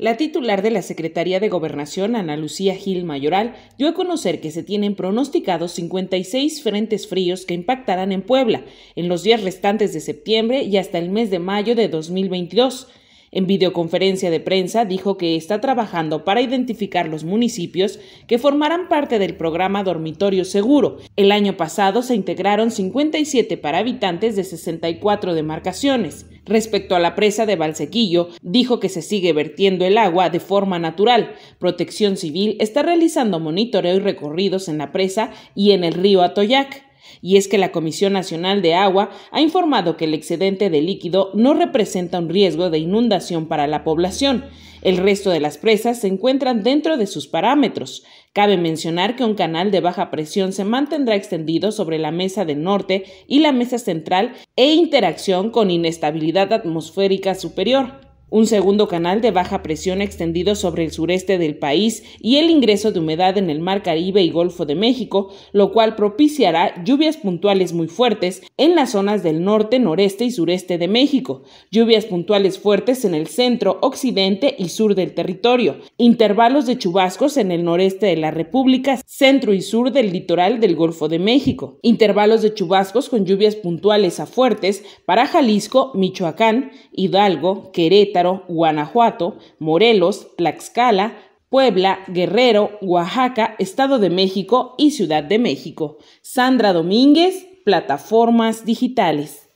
La titular de la Secretaría de Gobernación, Ana Lucía Gil Mayoral, dio a conocer que se tienen pronosticados 56 frentes fríos que impactarán en Puebla en los días restantes de septiembre y hasta el mes de mayo de 2022. En videoconferencia de prensa dijo que está trabajando para identificar los municipios que formarán parte del programa Dormitorio Seguro. El año pasado se integraron 57 para habitantes de 64 demarcaciones. Respecto a la presa de Balsequillo, dijo que se sigue vertiendo el agua de forma natural. Protección Civil está realizando monitoreo y recorridos en la presa y en el río Atoyac y es que la Comisión Nacional de Agua ha informado que el excedente de líquido no representa un riesgo de inundación para la población. El resto de las presas se encuentran dentro de sus parámetros. Cabe mencionar que un canal de baja presión se mantendrá extendido sobre la mesa del norte y la mesa central e interacción con inestabilidad atmosférica superior un segundo canal de baja presión extendido sobre el sureste del país y el ingreso de humedad en el Mar Caribe y Golfo de México, lo cual propiciará lluvias puntuales muy fuertes en las zonas del norte, noreste y sureste de México, lluvias puntuales fuertes en el centro, occidente y sur del territorio, intervalos de chubascos en el noreste de la República, centro y sur del litoral del Golfo de México, intervalos de chubascos con lluvias puntuales a fuertes para Jalisco, Michoacán, Hidalgo, Querétaro, Guanajuato, Morelos, Tlaxcala, Puebla, Guerrero, Oaxaca, Estado de México y Ciudad de México. Sandra Domínguez, Plataformas Digitales.